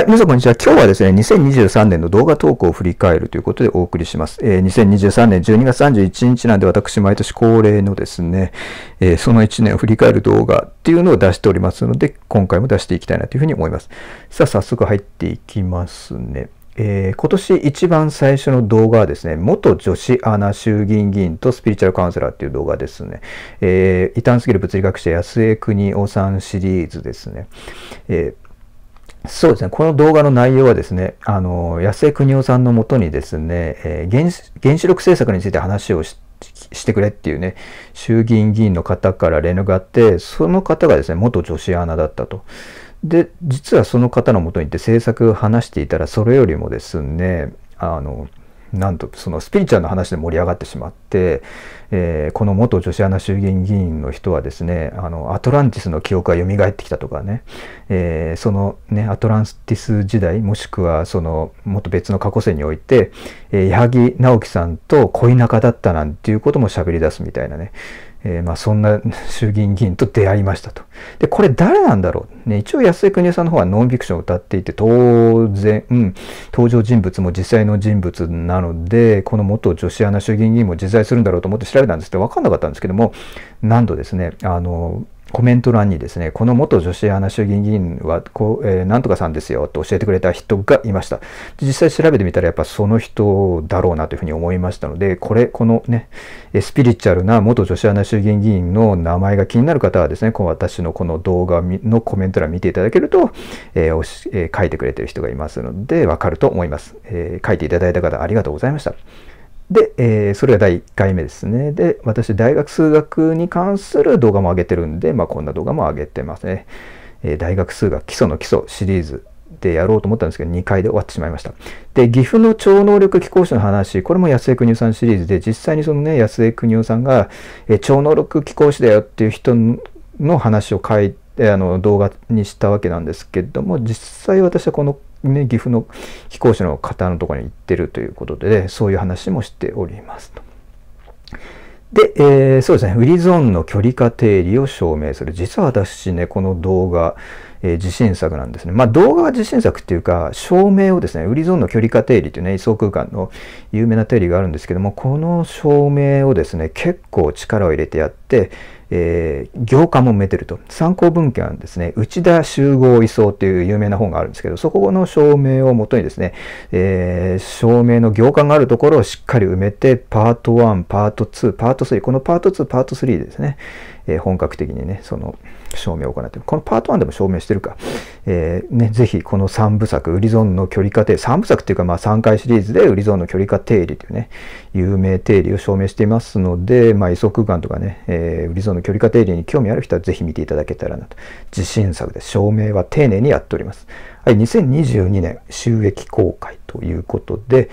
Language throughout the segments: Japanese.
はい、皆さんこんにちは。今日はですね、2023年の動画投稿を振り返るということでお送りします。えー、2023年12月31日なんで私毎年恒例のですね、えー、その1年を振り返る動画っていうのを出しておりますので、今回も出していきたいなというふうに思います。さあ、早速入っていきますね。えー、今年一番最初の動画はですね、元女子アナ衆議院議員とスピリチュアルカウンセラーっていう動画ですね。えー、異端すぎる物理学者安江国夫さんシリーズですね。えーそうですね。この動画の内容はですね、あの、安江邦夫さんのもとにですね、えー、原原子力政策について話をしてくれっていうね、衆議院議員の方から連絡があって、その方がですね、元女子アナだったと。で、実はその方のもとに行って政策を話していたら、それよりもですね、あの、なんとそのスピリチュアル話で盛り上がってしまって、えー、この元女子アナ衆議院議員の人はですねあのアトランティスの記憶が蘇ってきたとかね、えー、そのねアトランティス時代もしくはそのもっと別の過去世において、えー、矢作直樹さんと恋仲だったなんていうことも喋り出すみたいなね、えー、まあ、そんな 衆議院議員と出会いましたと。で、これ誰なんだろう、ね、一応安井邦夫さんの方はノンフィクションを歌っていて、当然、うん、登場人物も実際の人物なので、この元女子アナ衆議院議員も実在するんだろうと思って調べたんですって分かんなかったんですけども、何度ですね、あの、コメント欄にですね、この元女子アナ衆議院議員はこう、えー、なんとかさんですよと教えてくれた人がいました。実際調べてみたらやっぱその人だろうなというふうに思いましたので、これ、このね、スピリチュアルな元女子アナ衆議院議員の名前が気になる方はですね、こう私のこの動画のコメント欄見ていただけると、えーえー、書いてくれてる人がいますので、わかると思います、えー。書いていただいた方ありがとうございました。で、えー、それが第1回目ですね。で、私、大学数学に関する動画も上げてるんで、まあ、こんな動画も上げてますね。えー、大学数学基礎の基礎シリーズでやろうと思ったんですけど、2回で終わってしまいました。で、岐阜の超能力機構士の話、これも安江邦夫さんシリーズで、実際にそのね、安江邦夫さんが、えー、超能力機構士だよっていう人の話を書いて、あの動画にしたわけなんですけども実際私はこのね、岐阜の飛行士の方のところに行ってるということで、そういう話もしておりますと。で、えー、そうですね、ウリゾーンの距離化定理を証明する。実は私ね、この動画、えー、自信作なんですね。まあ動画は自信作っていうか、証明をですね、ウリゾーンの距離化定理っていうね、位相空間の有名な定理があるんですけども、この証明をですね、結構力を入れてやって、えー、行間もめてると。参考文献はですね、内田集合位相という有名な本があるんですけど、そこの証明をもとにですね、えー、証明の行間があるところをしっかり埋めて、パート1、パート2、パート3、このパート2、パート3ですね、えー、本格的にね、その、証明を行っている。このパート1でも証明してるか。えー、ね、ぜひこの3部作、ウリゾンの距離化定理、3部作っていうかまあ3回シリーズでウリゾンの距離化定理というね、有名定理を証明していますので、まあ、異側とかね、えー、ウリゾンの距離化定理に興味ある人はぜひ見ていただけたらなと。自信作で証明は丁寧にやっております。はい、2022年収益公開ということで、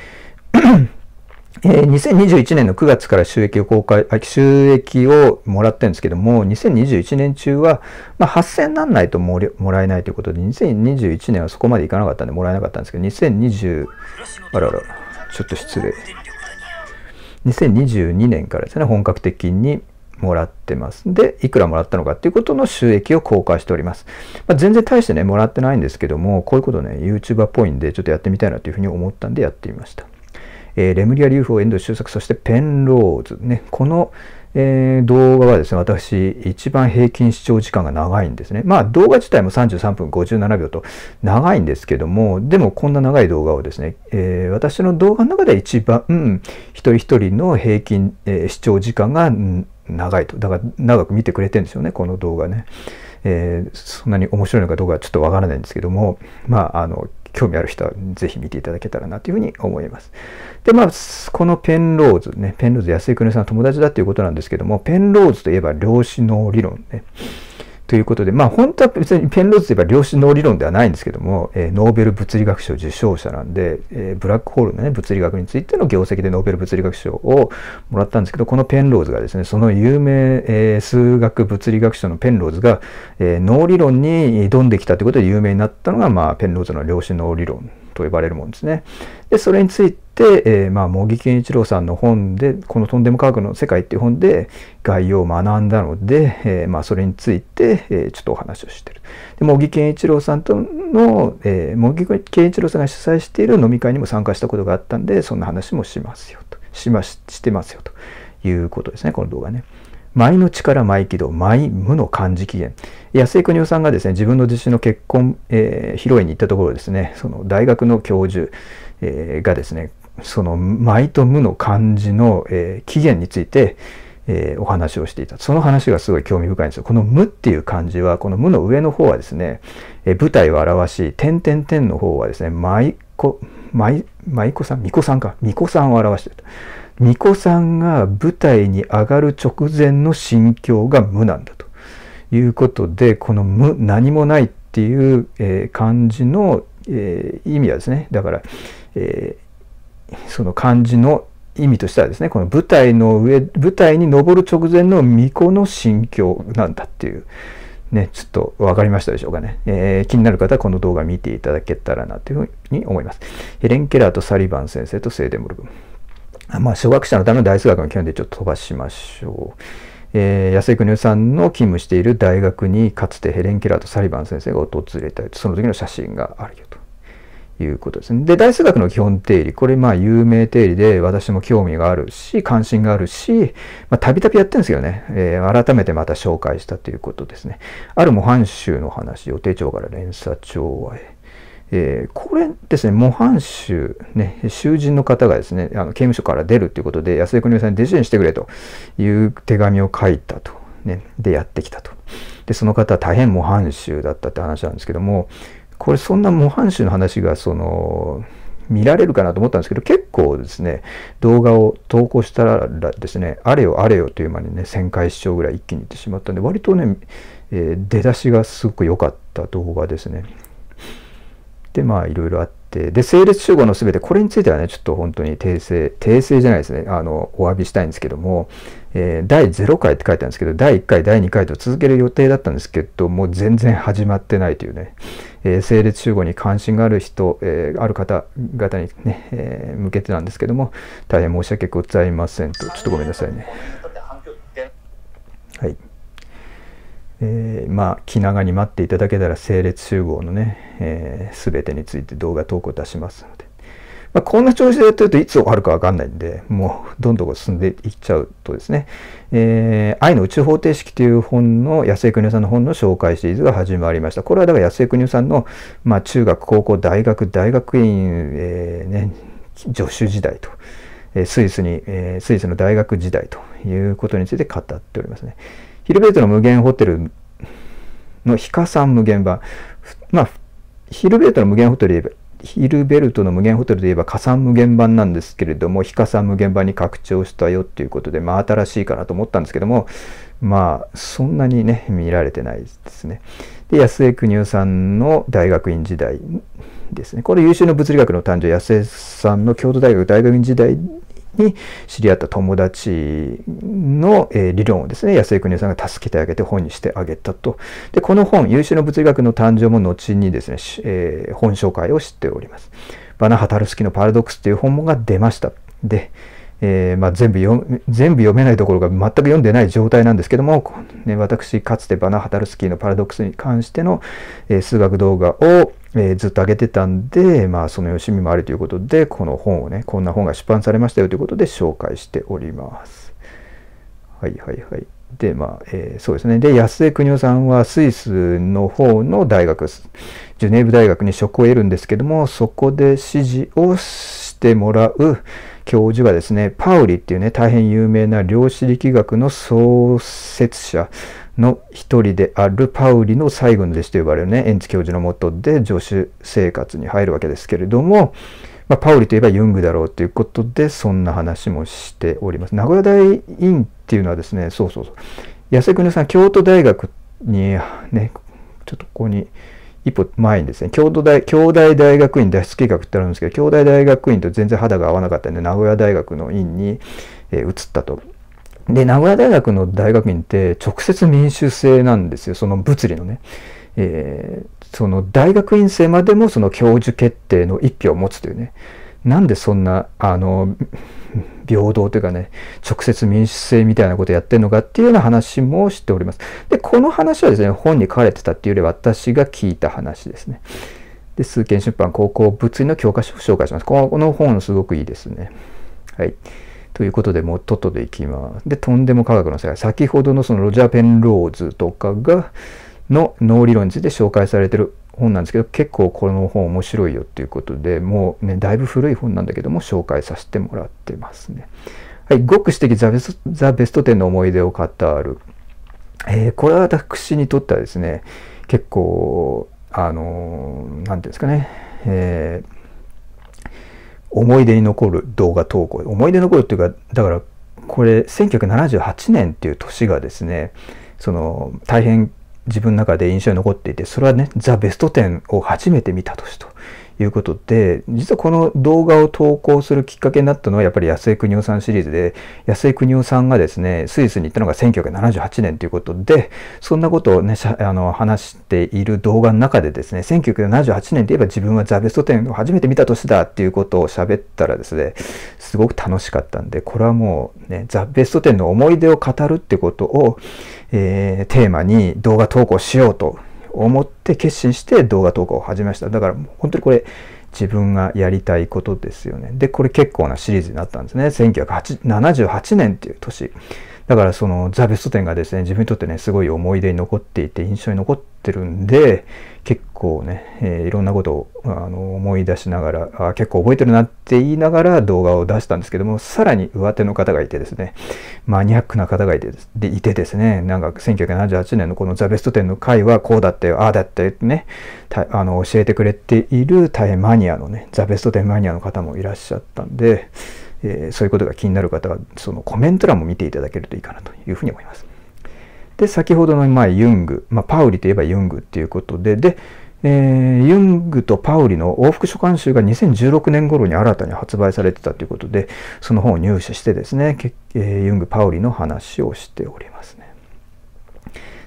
えー、2021年の9月から収益を公開、収益をもらってるんですけども、2021年中は、まあ、8000なんないともらえないということで、2021年はそこまでいかなかったんでもらえなかったんですけど、2020、あらら、ちょっと失礼。2022年からですね、本格的にもらってます。で、いくらもらったのかっていうことの収益を公開しております。まあ、全然大してね、もらってないんですけども、こういうことね、YouTuber っぽいんで、ちょっとやってみたいなというふうに思ったんでやってみました。えー、レムリア流法、遠藤周作、そしてペンローズ。ね、この、えー、動画はですね、私、一番平均視聴時間が長いんですね。まあ、動画自体も33分57秒と長いんですけども、でもこんな長い動画をですね、えー、私の動画の中で一番、うん、一人一人の平均、えー、視聴時間が、うん長いと。だから長く見てくれてるんですよね、この動画ね。えー、そんなに面白いのかどうかちょっとわからないんですけども、まあ、あの、興味ある人はぜひ見ていただけたらなというふうに思います。で、まあ、このペンローズね、ペンローズ安井邦さんの友達だっていうことなんですけども、ペンローズといえば量子能理論ね。ということで、まあ本当は別にペンローズといえば量子能理論ではないんですけども、えー、ノーベル物理学賞受賞者なんで、えー、ブラックホールのね、物理学についての業績でノーベル物理学賞をもらったんですけど、このペンローズがですね、その有名、えー、数学物理学賞のペンローズが、えー、能理論に挑んできたということで有名になったのが、まあペンローズの量子能理論と呼ばれるものですね。で、それについて、で、えー、まあ茂木健一郎さんの本でこの「とんでも科学の世界」っていう本で概要を学んだので、えー、まあそれについて、えー、ちょっとお話をしてる。で茂木健一郎さんとの、えー、茂木健一郎さんが主催している飲み会にも参加したことがあったんでそんな話もしますよとしまししてますよということですねこの動画ね。舞の力、舞軌道、舞無の漢字起源。安井邦夫さんがですね、自分の自身の結婚、えー、披露宴に行ったところですね、その大学の教授、えー、がですね、その舞と無の漢字の、えー、起源について、えー、お話をしていた。その話がすごい興味深いんですよ。この無っていう漢字は、この無の上の方はですね、えー、舞台を表し、点点点の方はですね、舞子、舞、舞子さん巫女さんか。巫女さんを表していると。巫女さんが舞台に上がる直前の心境が無なんだということで、この無、何もないっていう、えー、漢字の、えー、意味はですね、だから、えーその漢字の意味としてはですねこの舞台の上舞台に登る直前の巫女の心境なんだっていうねちょっと分かりましたでしょうかね、えー、気になる方はこの動画見ていただけたらなというふうに思いますヘレン・ケラーとサリバン先生とセーデンブルクまあ初学者のための大数学の基本でちょっと飛ばしましょうえー、安井邦夫さんの勤務している大学にかつてヘレン・ケラーとサリバン先生が訪れたその時の写真があるよいうことですね。で、大数学の基本定理、これまあ有名定理で私も興味があるし、関心があるし、まあたびたびやってるんですけどね、えー、改めてまた紹介したということですね。ある模範集の話、予定帳から連鎖調和へ。えー、これですね、模範集、ね、囚人の方がですね、あの刑務所から出るということで、安江国夫さんに弟子にしてくれという手紙を書いたと。ね、で、やってきたと。で、その方は大変模範集だったって話なんですけども、これそんな模範種の話がその見られるかなと思ったんですけど結構ですね動画を投稿したらですねあれよあれよという間にね1000回視聴ぐらい一気にいってしまったんで割とね、えー、出だしがすごく良かった動画ですね。でまあいろいろあってで整列集合の全てこれについてはねちょっと本当に訂正訂正じゃないですねあのお詫びしたいんですけども、えー、第0回って書いてあるんですけど第1回第2回と続ける予定だったんですけどもう全然始まってないというね。えー、整列集合に関心がある人、えー、ある方々にね、えー、向けてなんですけども、大変申し訳ございませんと、ちょっとごめんなさいね。はい。えー、まあ、気長に待っていただけたら、整列集合のね、す、えー、てについて動画投稿出しますので。まあ、こんな調子でやってるといつ終わるかわかんないんで、もうどんどん進んでいっちゃうとですね、えー、愛の宇宙方程式という本の安江邦夫さんの本の紹介シリーズが始まりました。これはだから安江邦夫さんの、まあ、中学、高校、大学、大学院、えー、ね、助手時代と。スイスに、えスイスの大学時代ということについて語っておりますね。ヒルベルトの無限ホテルの非加さん無限版。まあ、ヒルベルトの無限ホテルヒルベルトの無限ホテルで言えば加算無限版なんですけれども、非加算無限版に拡張したよっていうことで、まあ新しいかなと思ったんですけども、まあそんなにね、見られてないですね。で、安江邦夫さんの大学院時代ですね。これ優秀な物理学の誕生、安江さんの京都大学大学院時代に知り合った友達の、え理論をですね、安井邦夫さんが助けてあげて本にしてあげたと。で、この本、優秀の物理学の誕生も後にですね、えー、本紹介をしております。バナ・ハタルスキのパラドックスという本が出ました。で、えー、まあ、全部読全部読めないところが全く読んでない状態なんですけども、ね、私かつてバナ・ハタルスキーのパラドックスに関しての、えー、数学動画を、えー、ずっと上げてたんで、まあ、そのよしみもあるということでこの本をねこんな本が出版されましたよということで紹介しております。はいはいはい。で、まあ、えー、そうですね。で、安江邦夫さんはスイスの方の大学、ジュネーブ大学に職を得るんですけども、そこで指示をしてもらう、教授がですね、パウリっていうね、大変有名な量子力学の創設者の一人であるパウリの最後の弟子と呼ばれるね、エンツ教授のもとで助手生活に入るわけですけれども、まあ、パウリといえばユングだろうということで、そんな話もしております。名古屋大院っていうのはですね、そうそうそう。安井邦さん、京都大学に、ね、ちょっとここに、一歩前にですね、京都大、京大大学院脱出計画ってあるんですけど、京大大学院と全然肌が合わなかったんで、名古屋大学の院に、え移ったと。で、名古屋大学の大学院って直接民主制なんですよ、その物理のね。えー、その大学院生までもその教授決定の一票を持つというね。なんでそんな、あの、平等というかね、直接民主制みたいなことやってんのかっていうような話もしております。で、この話はですね、本に書かれてたっていうより私が聞いた話ですね。で、数件出版高校物理の教科書を紹介します。この本すごくいいですね。はい。ということで、もうとっとといきます。で、とんでも科学の世界。先ほどのそのロジャー・ペンローズとかが、の脳理論について紹介されてる本なんですけど結構この本面白いよっていうことでもうねだいぶ古い本なんだけども紹介させてもらってますね。はい、ごく私的ザベスザベスト10の思い出を語る、えー、これは私にとってはですね結構あの何、ー、て言うんですかね、えー思い出に残る動画投稿思い出残るっていうかだからこれ1978年っていう年がですねその大変自分の中で印象に残っていて、それはね、ザ・ベスト10を初めて見た年ということで、実はこの動画を投稿するきっかけになったのはやっぱり安井邦夫さんシリーズで、安井邦夫さんがですね、スイスに行ったのが1978年ということで、そんなことをね、あの話している動画の中でですね、1978年て言えば自分はザ・ベスト10を初めて見た年だっていうことを喋ったらですね、すごく楽しかったんで、これはもうね、ザ・ベスト10の思い出を語るってことを、えー、テーマに動画投稿しようと思って決心して動画投稿を始めました。だから本当にこれ自分がやりたいことですよね。で、これ結構なシリーズになったんですね。1978年っていう年。だからそのザ・ベスト展がですね、自分にとってね、すごい思い出に残っていて、印象に残ってるんで、結構ね、えー、いろんなことをあの思い出しながらあ、結構覚えてるなって言いながら動画を出したんですけども、さらに上手の方がいてですね、マニアックな方がいてですいてですね、なんか1978年のこのザ・ベスト展の回はこうだったよ、ああだったよってね、あの教えてくれている大変マニアのね、ザ・ベスト展マニアの方もいらっしゃったんで、えー、そういうことが気になる方は、そのコメント欄も見ていただけるといいかなというふうに思います。で、先ほどの、まあ、ユング、まあ、パウリといえばユングっていうことで、で、えー、ユングとパウリの往復書簡集が2016年頃に新たに発売されてたということで、その本を入手してですね、えー、ユング、パウリの話をしておりますね。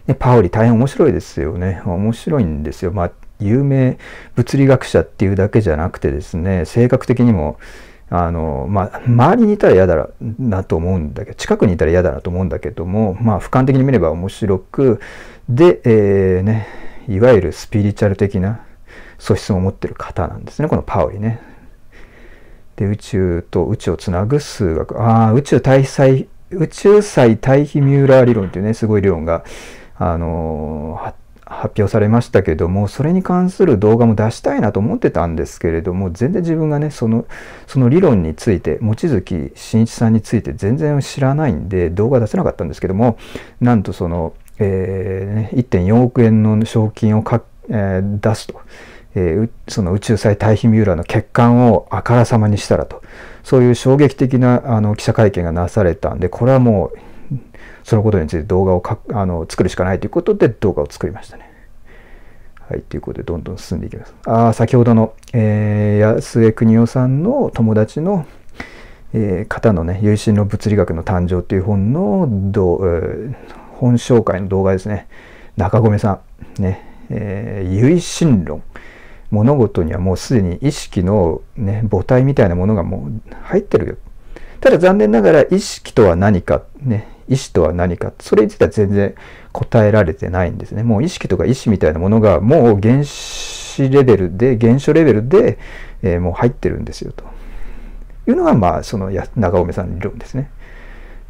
でパウリ大変面白いですよね。面白いんですよ。まあ、有名物理学者っていうだけじゃなくてですね、性格的にも、あの、まあ、周りにいたら嫌だなと思うんだけど、近くにいたら嫌だなと思うんだけども、まあ、俯瞰的に見れば面白く、で、えー、ね、いわゆるスピリチュアル的な素質を持ってる方なんですね、このパオリね。で、宇宙と宇宙をつなぐ数学。ああ、宇宙大祭、宇宙祭対比ミューラー理論っていうね、すごい理論が、あのー、発発表されましたけどもそれに関する動画も出したいなと思ってたんですけれども全然自分がねそのその理論について望月真一さんについて全然知らないんで動画出せなかったんですけどもなんとその、えー、1.4億円の賞金をか、えー、出すと。えー、その宇宙祭対比ラーの欠陥をあからさまにしたらとそういう衝撃的なあの記者会見がなされたんでこれはもうそのことについて動画をかあの作るしかないということで動画を作りましたね。はい、ということでどんどん進んでいきます。ああ、先ほどの、えー、安江邦夫さんの友達の、えー、方のね、有心の物理学の誕生という本のど、えー、本紹介の動画ですね。中込さん、ね、えー、唯心論。物事にはもうすでに意識の、ね、母体みたいなものがもう入ってるよ。ただ残念ながら意識とは何か、ね、意思とは何か、それ自体全然答えられてないんですね。もう意識とか意思みたいなものが、もう原子レベルで、原初レベルで、えー、もう入ってるんですよ、というのが、まあ、その長尾さんの理論ですね。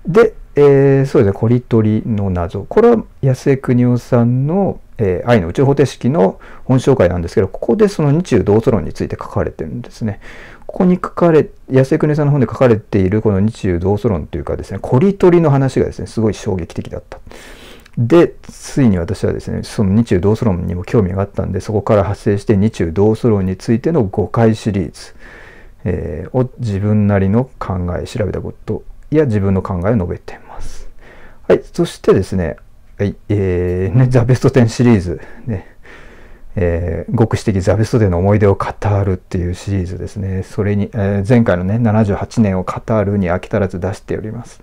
で、えー、そうですね、コリトリの謎。これは安江邦夫さんのえー、愛の宇宙方程式の本紹介なんですけど、ここでその日中同祖論について書かれてるんですね。ここに書かれ、安江邦さんの本で書かれているこの日中同祖論というかですね、コリ取りの話がですね、すごい衝撃的だった。で、ついに私はですね、その日中同祖論にも興味があったんで、そこから発生して日中同祖論についての5回シリーズ、えー、を自分なりの考え、調べたことや自分の考えを述べてます。はい、そしてですね、はい、えー、ね、ザ・ベスト10シリーズ、ね、えー、極私的ザ・ベスト10の思い出を語るっていうシリーズですね。それに、えー、前回のね、78年を語るに飽き足らず出しております。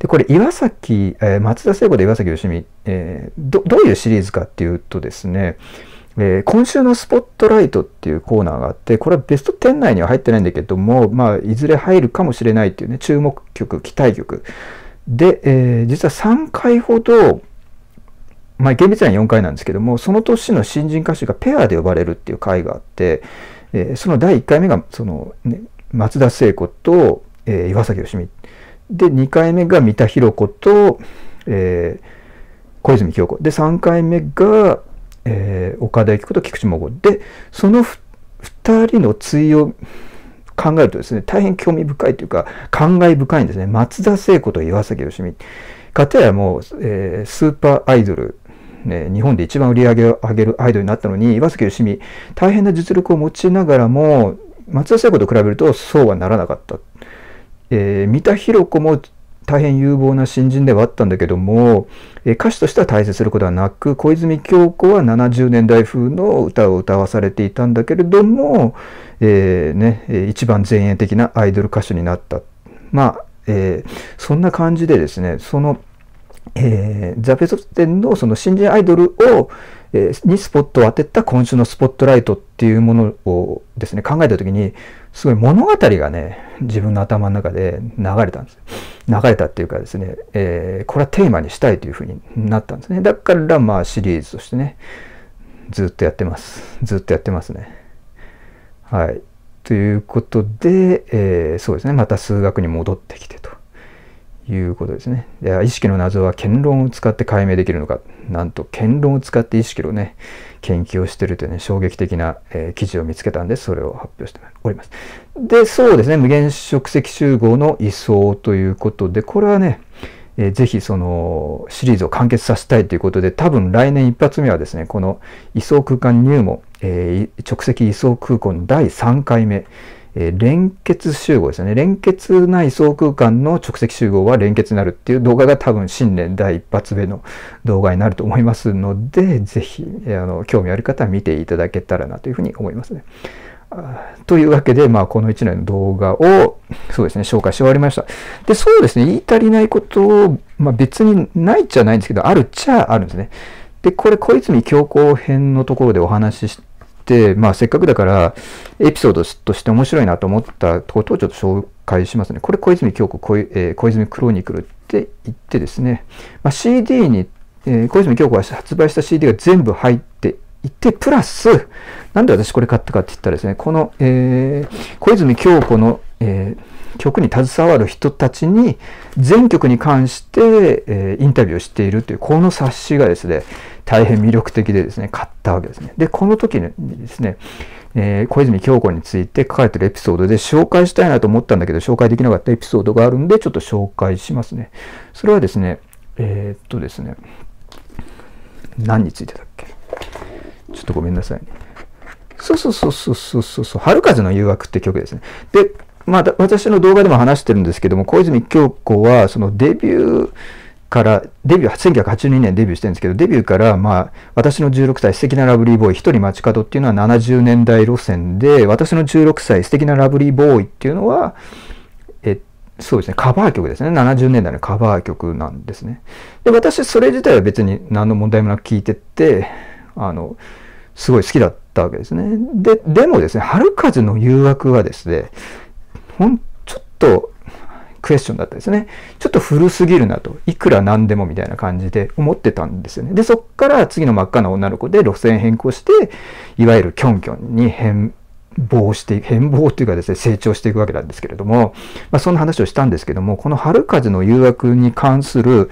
で、これ、岩崎、えー、松田聖子で岩崎よしみ、えーど、どういうシリーズかっていうとですね、えー、今週のスポットライトっていうコーナーがあって、これはベスト10内には入ってないんだけども、まあ、いずれ入るかもしれないっていうね、注目曲、期待曲。で、えー、実は3回ほど、まあ、厳密には4回なんですけども、その年の新人歌手がペアで呼ばれるっていう回があって、えー、その第1回目が、その、ね、松田聖子と、えー、岩崎良美。で、2回目が三田寛子と、えー、小泉京子。で、3回目が、えー、岡田由紀子と菊池桃子。で、その2人の対応、考えるとですね、大変興味深いというか、感慨深いんですね。松田聖子と岩崎良美。かたやもう、えー、スーパーアイドル日本で一番売り上げを上げるアイドルになったのに、岩崎よ美大変な実力を持ちながらも、松田聖子と比べるとそうはならなかった。えー、三田寛子も大変有望な新人ではあったんだけども、え歌手としては大切することはなく小泉京子は70年代風の歌を歌わされていたんだけれども、えー、ね、一番前衛的なアイドル歌手になった。まあ、えー、そんな感じでですねそのえー、ザ・ベゾス展のその新人アイドルを、えー、にスポットを当てた今週のスポットライトっていうものをですね、考えた時に、すごい物語がね、自分の頭の中で流れたんです。流れたっていうかですね、えー、これはテーマにしたいというふうになったんですね。だからまあシリーズとしてね、ずっとやってます。ずっとやってますね。はい。ということで、えー、そうですね、また数学に戻ってきてと。いうことですね。で意識の謎は言論を使って解明できるのか。なんと言論を使って意識をね、研究をしてるというね、衝撃的な、えー、記事を見つけたんで、それを発表しております。で、そうですね、無限職石集合の位相ということで、これはね、えー、ぜひそのシリーズを完結させたいということで、多分来年一発目はですね、この位相空間入門、えー、直石位相空港の第3回目、えー、連結集合ですよね。連結ない空間の直積集合は連結になるっていう動画が多分新年第一発目の動画になると思いますので、ぜひ、えー、あの、興味ある方は見ていただけたらなというふうに思いますね。というわけで、まあ、この1年の動画を、そうですね、紹介し終わりました。で、そうですね、言い足りないことを、まあ、別にないっちゃないんですけど、あるっちゃあるんですね。で、これ、小泉教皇編のところでお話し、まあ、せっかくだから、エピソードとして面白いなと思ったことをちょっと紹介しますね。これ、小泉京子小,、えー、小泉クロニクルって言ってですね、まあ、CD に、えー、小泉京子が発売した CD が全部入っていて、プラス、なんで私これ買ったかって言ったらですね、この、えー、小泉京子の、えー曲に携わる人たちに全曲に関して、えー、インタビューをしているというこの冊子がですね大変魅力的でですね買ったわけですね。でこの時にですね、えー、小泉京子について書かれてるエピソードで紹介したいなと思ったんだけど紹介できなかったエピソードがあるんでちょっと紹介しますね。それはですねえー、っとですね何についてだっけちょっとごめんなさいね。そうそうそうそうそうそう、春風の誘惑って曲ですね。で、まあ、私の動画でも話してるんですけども、小泉京子は、そのデビューから、デビュー、1982年デビューしてるんですけど、デビューから、まあ、私の16歳、素敵なラブリーボーイ、一人街角っていうのは70年代路線で、私の16歳、素敵なラブリーボーイっていうのは、え、そうですね、カバー曲ですね。70年代のカバー曲なんですね。で、私、それ自体は別に何の問題もなく聴いてて、あの、すごい好きだったわけですね。で、でもですね、春風の誘惑はですね、ほん、ちょっとクエスチョンだったですね。ちょっと古すぎるなと、いくらなんでもみたいな感じで思ってたんですよね。で、そっから次の真っ赤な女の子で路線変更して、いわゆるキョンキョンに変貌していく、変貌というかですね、成長していくわけなんですけれども、まあ、そんな話をしたんですけども、この春風の誘惑に関する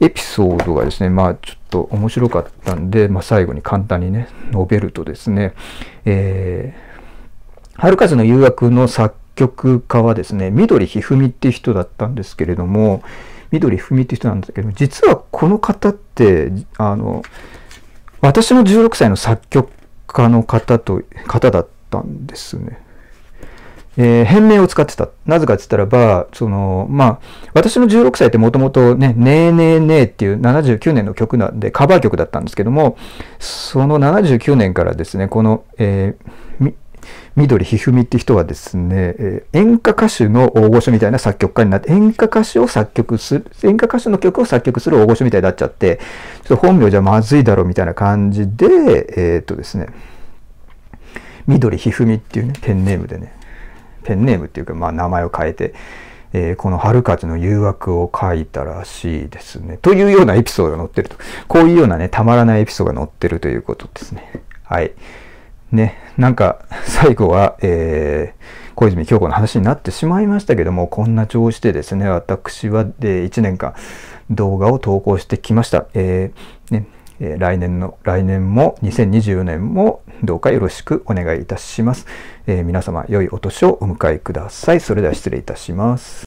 エピソードがですね、まあちょっと面白かったんで、まあ、最後に簡単にね、述べるとですね、えー、春風の誘惑の作曲家はですね、緑ひふみって人だったんですけれども、緑ひふみって人なんすけど、実はこの方って、あの、私の16歳の作曲家の方と、方だったんですね。えー、変名を使ってた。なぜかって言ったらば、その、まあ、私の16歳ってもともとね、ねえねえねえっていう79年の曲なんで、カバー曲だったんですけども、その79年からですね、この、えー、緑ひふみって人はですね、えー、演歌歌手の大御所みたいな作曲家になって、演歌歌手を作曲する、演歌歌手の曲を作曲する大御所みたいになっちゃって、ちょっと本名じゃまずいだろうみたいな感じで、えー、っとですね、緑ひふみっていうね、ペンネームでね、ペンネームっていうか、まあ名前を変えて、えー、この春風の誘惑を書いたらしいですね。というようなエピソードが載ってると。こういうようなね、たまらないエピソードが載ってるということですね。はい。ね、なんか 最後は、えー、小泉京子の話になってしまいましたけども、こんな調子でですね、私は、えー、1年間動画を投稿してきました。えー、ねえー、来年の、来年も2024年もどうかよろしくお願いいたします。え皆様、良いお年をお迎えください。それでは失礼いたします。